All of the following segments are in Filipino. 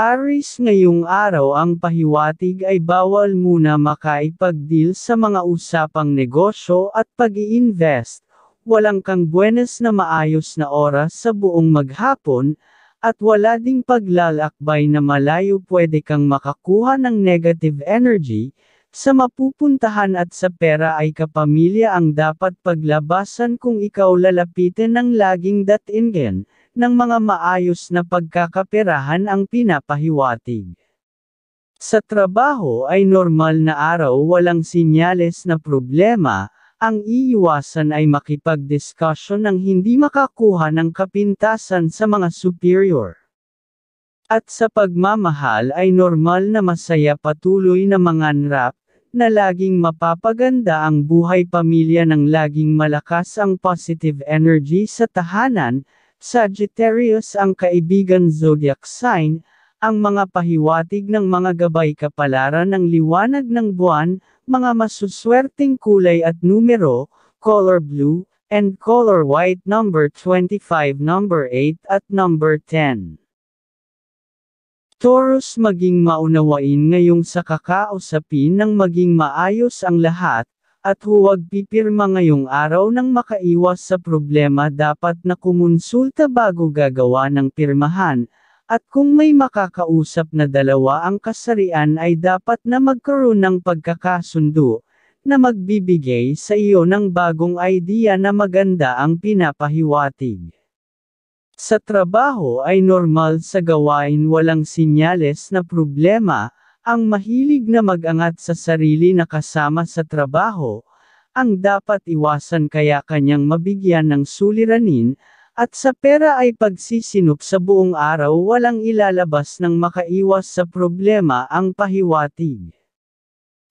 Aris ngayong araw ang pahiwatig ay bawal muna makaipag-deal sa mga usapang negosyo at pag invest walang kang buwenas na maayos na oras sa buong maghapon, at wala ding paglalakbay na malayo pwede kang makakuha ng negative energy, sa mapupuntahan at sa pera ay kapamilya ang dapat paglabasan kung ikaw lalapitin ng laging datingin, ng mga maayos na pagkakaperahan ang pinapahiwatig. Sa trabaho ay normal na araw walang sinyales na problema, ang iiwasan ay makipag-discussion ng hindi makakuha ng kapintasan sa mga superior. At sa pagmamahal ay normal na masaya patuloy na manganrap, na laging mapapaganda ang buhay pamilya ng laging malakas ang positive energy sa tahanan, Sagittarius ang kaibigan zodiac sign, ang mga pahiwatig ng mga gabay kapalaran ng liwanag ng buwan, mga masuswerteng kulay at numero, color blue, and color white number 25 number 8 at number 10. Taurus maging maunawain ngayong sa kakausapin ng maging maayos ang lahat, at huwag pipirma ngayong araw nang makaiwas sa problema dapat na kumonsulta bago gagawa ng pirmahan, at kung may makakausap na dalawa ang kasarian ay dapat na magkaroon ng pagkakasundo, na magbibigay sa iyo ng bagong idea na maganda ang pinapahiwatig. Sa trabaho ay normal sa gawain walang sinyales na problema, ang mahilig na magangat sa sarili na kasama sa trabaho, ang dapat iwasan kaya kanyang mabigyan ng suliranin, at sa pera ay pagsisinop sa buong araw walang ilalabas ng makaiwas sa problema ang pahiwatig.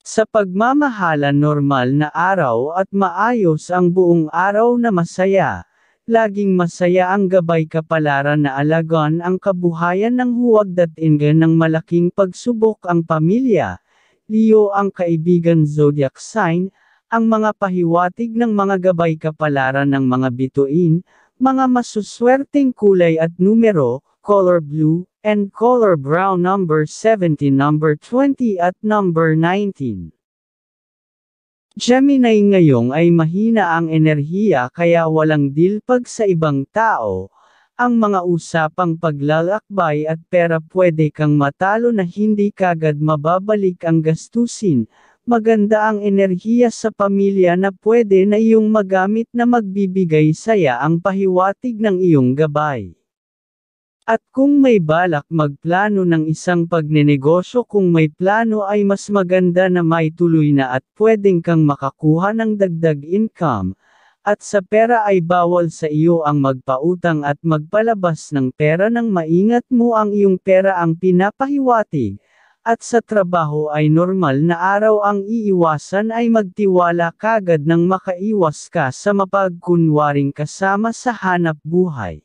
Sa pagmamahala normal na araw at maayos ang buong araw na masaya, Laging masaya ang gabay kapalaran na alagon ang kabuhayan ng huwag datinga ng malaking pagsubok ang pamilya, Leo ang kaibigan zodiac sign, ang mga pahiwatig ng mga gabay kapalaran ng mga bituin, mga masuswerteng kulay at numero, color blue, and color brown number 70 number 20 at number 19. Gemini ngayong ay mahina ang enerhiya kaya walang dilpag sa ibang tao, ang mga usapang paglalakbay at pera pwede kang matalo na hindi kagad mababalik ang gastusin, maganda ang enerhiya sa pamilya na pwede na iyong magamit na magbibigay saya ang pahiwatig ng iyong gabay. At kung may balak magplano ng isang pagnenegosyo kung may plano ay mas maganda na may tuloy na at pwedeng kang makakuha ng dagdag income, at sa pera ay bawal sa iyo ang magpautang at magpalabas ng pera nang maingat mo ang iyong pera ang pinapahiwatig, at sa trabaho ay normal na araw ang iiwasan ay magtiwala kagad nang makaiwas ka sa mapagkunwaring kasama sa hanap buhay.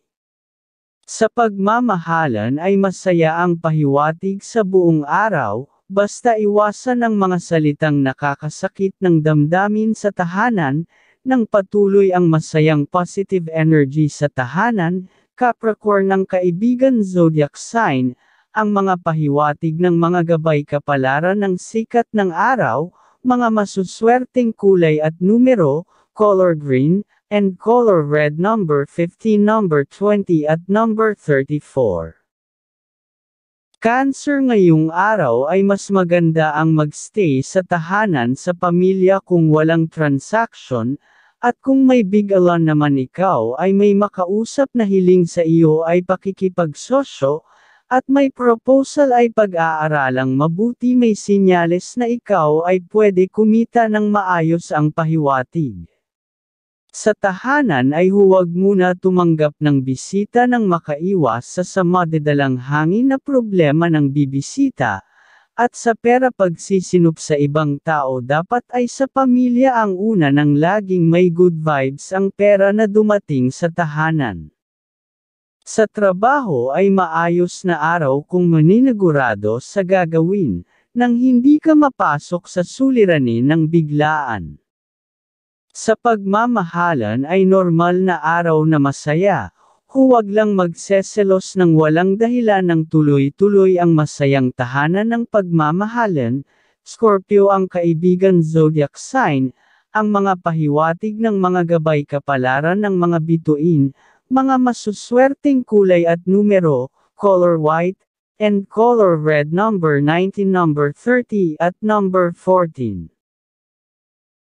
Sa pagmamahalan ay masaya ang pahiwatig sa buong araw, basta iwasan ang mga salitang nakakasakit ng damdamin sa tahanan, nang patuloy ang masayang positive energy sa tahanan, Capricorn ng kaibigan zodiac sign, ang mga pahiwatig ng mga gabay kapalaran ng sikat ng araw, mga masuswerteng kulay at numero, color green, and color red number 15 number 20 at number 34. Cancer ngayong araw ay mas maganda ang magstay sa tahanan sa pamilya kung walang transaction, at kung may big alan naman ikaw ay may makausap na hiling sa iyo ay pakikipagsosyo, at may proposal ay pag-aaralang mabuti may sinyales na ikaw ay pwede kumita ng maayos ang pahiwatig. Sa tahanan ay huwag muna tumanggap ng bisita ng makaiwas sa sama dadalang hangin na problema ng bibisita, at sa pera pagsisinop sa ibang tao dapat ay sa pamilya ang una ng laging may good vibes ang pera na dumating sa tahanan. Sa trabaho ay maayos na araw kung maninigurado sa gagawin, nang hindi ka mapasok sa suliranin ng biglaan. Sa pagmamahalan ay normal na araw na masaya, huwag lang magseselos ng walang dahilan ng tuloy-tuloy ang masayang tahanan ng pagmamahalan, Scorpio ang kaibigan zodiac sign, ang mga pahiwatig ng mga gabay kapalaran ng mga bituin, mga masuswerting kulay at numero, color white, and color red number 19 number 30 at number 14.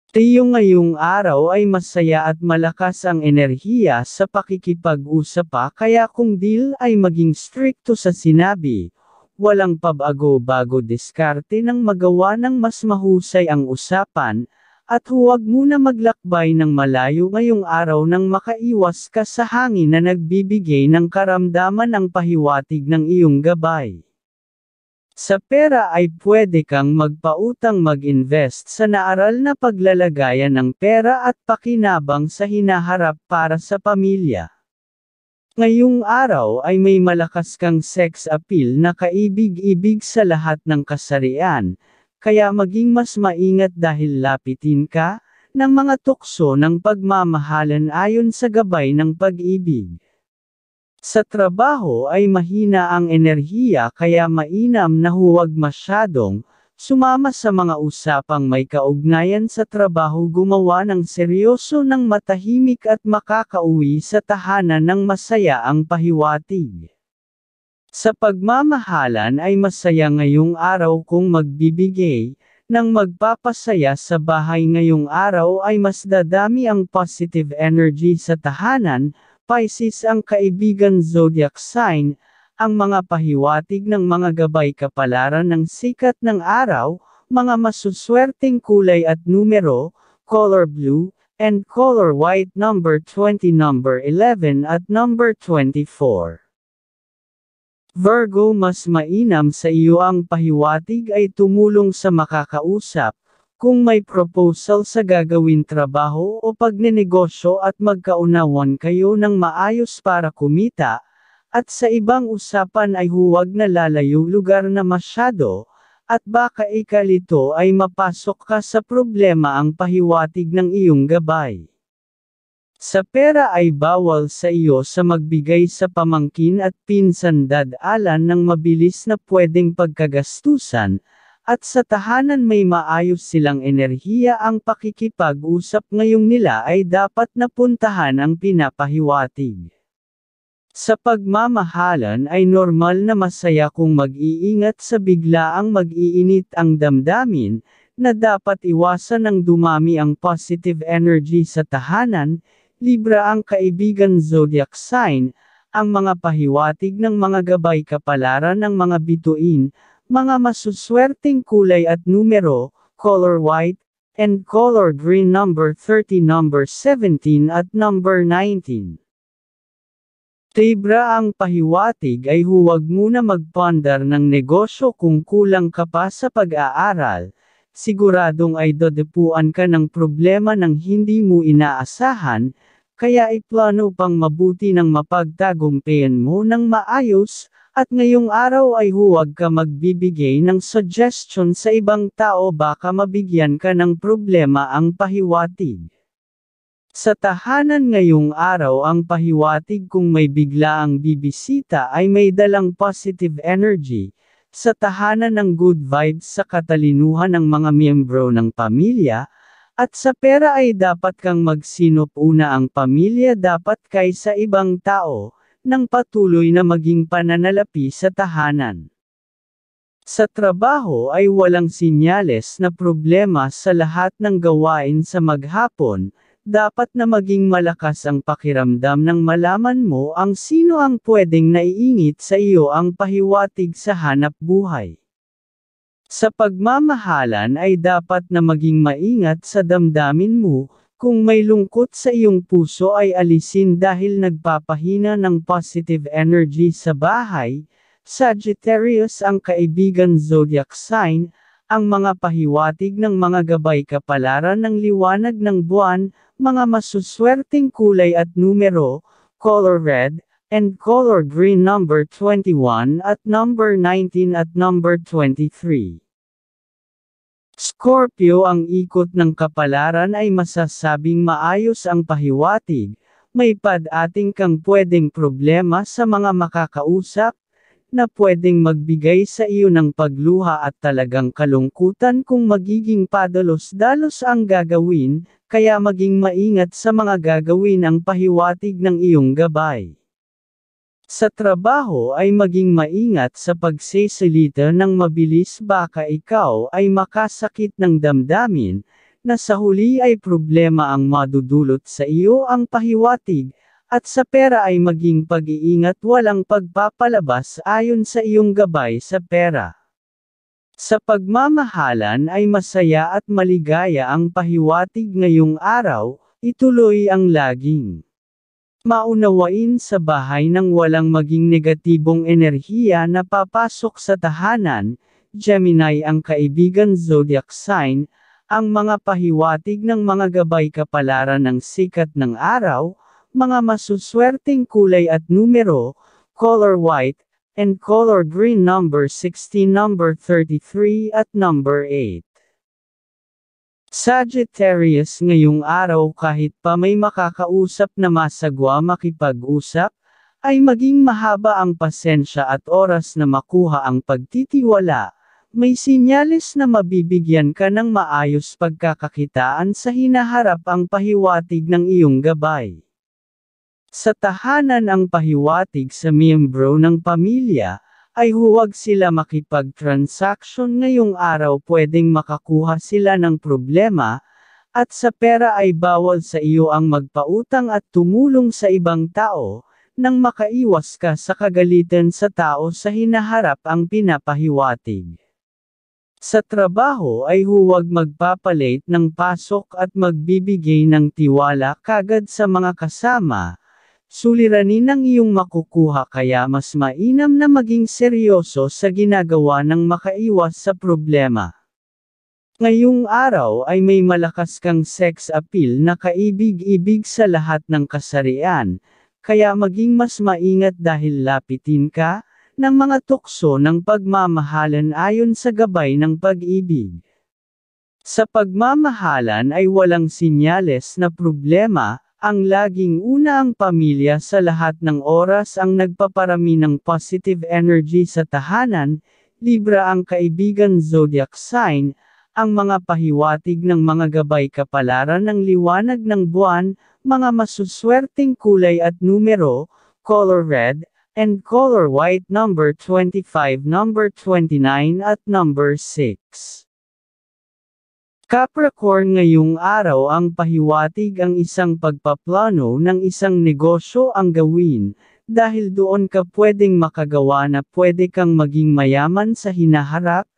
Tayo ngayong araw ay masaya at malakas ang enerhiya sa pakikipag-usap kaya kung deal ay maging stricto sa sinabi, walang pabago bago diskarte ng magawa ng mas mahusay ang usapan, at huwag muna maglakbay ng malayo ngayong araw nang makaiwas ka sa hangin na nagbibigay ng karamdaman ang pahiwatig ng iyong gabay. Sa pera ay pwede kang magpautang mag-invest sa naaral na paglalagayan ng pera at pakinabang sa hinaharap para sa pamilya. Ngayong araw ay may malakas kang sex appeal na kaibig-ibig sa lahat ng kasarian, kaya maging mas maingat dahil lapitin ka ng mga tukso ng pagmamahalan ayon sa gabay ng pag-ibig. Sa trabaho ay mahina ang enerhiya kaya mainam na huwag masyadong sumama sa mga usapang may kaugnayan sa trabaho gumawa ng seryoso ng matahimik at makakauwi sa tahanan ng masaya ang pahiwatig. Sa pagmamahalan ay masaya ngayong araw kung magbibigay, nang magpapasaya sa bahay ngayong araw ay mas dadami ang positive energy sa tahanan, Pisces ang kaibigan zodiac sign, ang mga pahiwatig ng mga gabay kapalaran ng sikat ng araw, mga masuswerteng kulay at numero, color blue, and color white number 20 number 11 at number 24. Virgo mas mainam sa iyo ang pahiwatig ay tumulong sa makakausap, kung may proposal sa gagawin trabaho o pagnenegosyo at magkaunawan kayo ng maayos para kumita, at sa ibang usapan ay huwag na lalayo lugar na masyado, at baka ikalito ay mapasok ka sa problema ang pahiwatig ng iyong gabay. Sa pera ay bawal sa iyo sa magbigay sa pamangkin at pinsan dadalan ng mabilis na pwedeng pagkagastusan, at sa tahanan may maayos silang enerhiya ang pakikipag-usap ngayong nila ay dapat napuntahan ang pinapahiwatig. Sa pagmamahalan ay normal na masaya kung mag-iingat sa biglaang mag-iinit ang damdamin, na dapat iwasan ng dumami ang positive energy sa tahanan, Libra ang kaibigan zodiac sign, ang mga pahiwatig ng mga gabay kapalaran ng mga bituin, mga masuswerteng kulay at numero, color white, and color green number 30 number 17 at number 19. Tebra ang pahiwatig ay huwag muna magpondar ng negosyo kung kulang ka pa sa pag-aaral, siguradong ay dodepuan ka ng problema ng hindi mo inaasahan, kaya iplano pang mabuti ng mapagtagumpayan mo ng maayos, at ngayong araw ay huwag ka magbibigay ng suggestion sa ibang tao baka mabigyan ka ng problema ang pahiwatig. Sa tahanan ngayong araw ang pahiwatig kung may bigla ang bibisita ay may dalang positive energy, sa tahanan ng good vibes sa katalinuhan ng mga miyembro ng pamilya, at sa pera ay dapat kang magsinop una ang pamilya dapat kaysa ibang tao, ng patuloy na maging pananalapi sa tahanan. Sa trabaho ay walang sinyales na problema sa lahat ng gawain sa maghapon, dapat na maging malakas ang pakiramdam ng malaman mo ang sino ang pwedeng naiingit sa iyo ang pahiwatig sa hanap buhay. Sa pagmamahalan ay dapat na maging maingat sa damdamin mo, kung may lungkot sa iyong puso ay alisin dahil nagpapahina ng positive energy sa bahay, Sagittarius ang kaibigan zodiac sign, ang mga pahiwatig ng mga gabay kapalaran ng liwanag ng buwan, mga masuswerteng kulay at numero, color red, and color green number 21 at number 19 at number 23. Scorpio ang ikot ng kapalaran ay masasabing maayos ang pahiwatig, may pad-ating kang pwedeng problema sa mga makakausap, na pwedeng magbigay sa iyo ng pagluha at talagang kalungkutan kung magiging padalos-dalos ang gagawin, kaya maging maingat sa mga gagawin ang pahiwatig ng iyong gabay. Sa trabaho ay maging maingat sa pagsesalita ng mabilis baka ikaw ay makasakit ng damdamin, na sa huli ay problema ang madudulot sa iyo ang pahiwatig, at sa pera ay maging pag-iingat walang pagpapalabas ayon sa iyong gabay sa pera. Sa pagmamahalan ay masaya at maligaya ang pahiwatig ngayong araw, ituloy ang laging maunawain sa bahay nang walang maging negatibong enerhiya na papasok sa tahanan, Gemini ang kaibigan zodiac sign, ang mga pahiwatig ng mga gabay kapalaran ng sikat ng araw, mga masuswerteng kulay at numero, color white, and color green number 16 number 33 at number 8. Sagittarius ngayong araw kahit pa may makakausap na masagwa makipag-usap, ay maging mahaba ang pasensya at oras na makuha ang pagtitiwala, may sinyalis na mabibigyan ka ng maayos pagkakakitaan sa hinaharap ang pahiwatig ng iyong gabay. Sa tahanan ang pahiwatig sa miyembro ng pamilya, ay huwag sila makipag-transaction ngayong araw pwedeng makakuha sila ng problema, at sa pera ay bawal sa iyo ang magpautang at tumulong sa ibang tao, nang makaiwas ka sa kagalitan sa tao sa hinaharap ang pinapahiwatig. Sa trabaho ay huwag magpapalate ng pasok at magbibigay ng tiwala kagad sa mga kasama, Suliranin ang iyong makukuha kaya mas mainam na maging seryoso sa ginagawa ng makaiwas sa problema. Ngayong araw ay may malakas kang sex appeal na kaibig-ibig sa lahat ng kasarian, kaya maging mas maingat dahil lapitin ka ng mga tukso ng pagmamahalan ayon sa gabay ng pag-ibig. Sa pagmamahalan ay walang sinyales na problema, ang laging una ang pamilya sa lahat ng oras ang nagpaparami ng positive energy sa tahanan, Libra ang kaibigan zodiac sign, ang mga pahiwatig ng mga gabay kapalaran ng liwanag ng buwan, mga masuswerteng kulay at numero, color red, and color white number 25, number 29 at number 6. Capricorn ngayong araw ang pahiwatig ang isang pagpaplano ng isang negosyo ang gawin, dahil doon ka pwedeng makagawa na pwede kang maging mayaman sa hinaharap,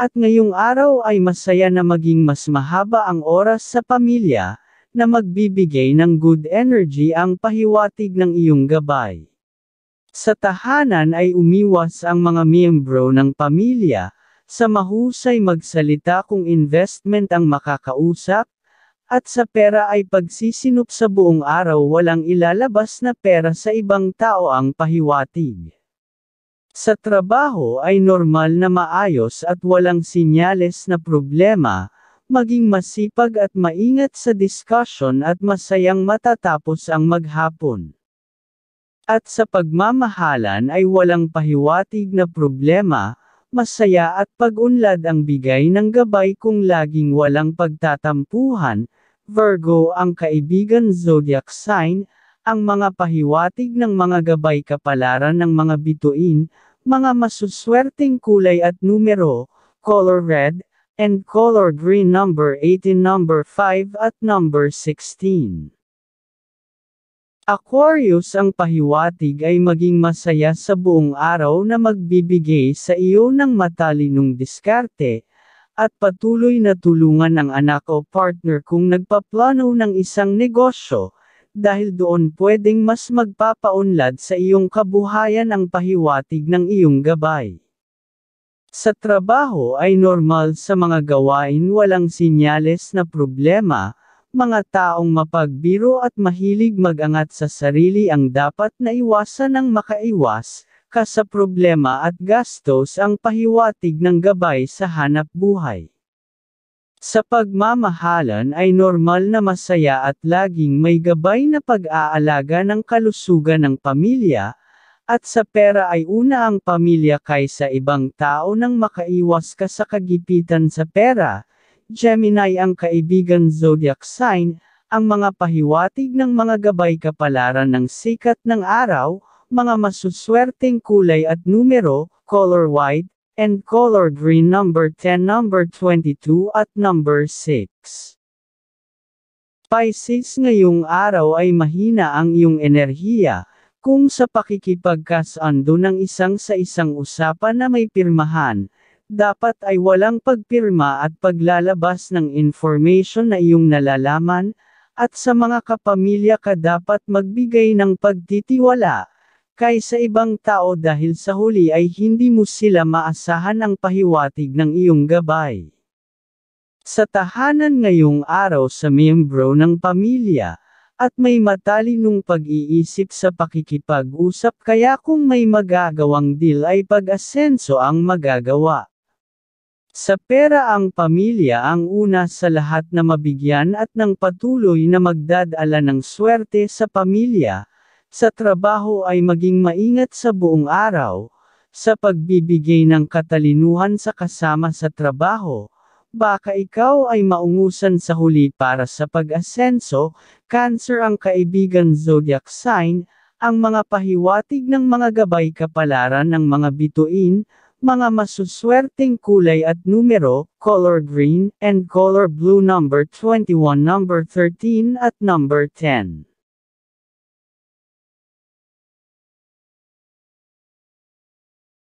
at ngayong araw ay masaya na maging mas mahaba ang oras sa pamilya, na magbibigay ng good energy ang pahiwatig ng iyong gabay. Sa tahanan ay umiwas ang mga miyembro ng pamilya, sa mahusay magsalita kung investment ang makakausap, at sa pera ay pagsisinop sa buong araw walang ilalabas na pera sa ibang tao ang pahiwatig. Sa trabaho ay normal na maayos at walang sinyales na problema, maging masipag at maingat sa discussion at masayang matatapos ang maghapon. At sa pagmamahalan ay walang pahiwatig na problema, masaya at pag-unlad ang bigay ng gabay kung laging walang pagtatampuhan, Virgo ang kaibigan zodiac sign, ang mga pahiwatig ng mga gabay kapalaran ng mga bituin, mga masuswerteng kulay at numero, color red, and color green number 18 number 5 at number 16. Aquarius ang pahiwatig ay maging masaya sa buong araw na magbibigay sa iyo ng matalinong diskarte, at patuloy na tulungan ang anak o partner kung nagpaplano ng isang negosyo, dahil doon pwedeng mas magpapaunlad sa iyong kabuhayan ang pahiwatig ng iyong gabay. Sa trabaho ay normal sa mga gawain walang sinyales na problema, mga taong mapagbiro at mahilig magangat sa sarili ang dapat na iwasan ng makaiwas, ka problema at gastos ang pahiwatig ng gabay sa hanap buhay. Sa pagmamahalan ay normal na masaya at laging may gabay na pag-aalaga ng kalusugan ng pamilya, at sa pera ay una ang pamilya kaysa ibang tao nang makaiwas ka sa kagipitan sa pera, Gemini ang kaibigan zodiac sign, ang mga pahiwatig ng mga gabay kapalaran ng sikat ng araw, mga masuswerteng kulay at numero, color white, and color green number 10 number 22 at number 6. Pisces ngayong araw ay mahina ang iyong enerhiya, kung sa pakikipagkasando ng isang sa isang usapan na may pirmahan, dapat ay walang pagpirma at paglalabas ng information na iyong nalalaman, at sa mga kapamilya ka dapat magbigay ng pagtitiwala, kaysa ibang tao dahil sa huli ay hindi mo sila maasahan ang pahiwatig ng iyong gabay. Sa tahanan ngayong araw sa miyembro ng pamilya, at may matalinong pag-iisip sa pakikipag-usap kaya kung may magagawang deal ay pag-asenso ang magagawa. Sa pera ang pamilya ang una sa lahat na mabigyan at ng patuloy na magdadala ng swerte sa pamilya, sa trabaho ay maging maingat sa buong araw, sa pagbibigay ng katalinuhan sa kasama sa trabaho, baka ikaw ay maungusan sa huli para sa pag-asenso, cancer ang kaibigan zodiac sign, ang mga pahiwatig ng mga gabay kapalaran ng mga bituin, mga masuswerteng kulay at numero, color green, and color blue number 21 number 13 at number 10.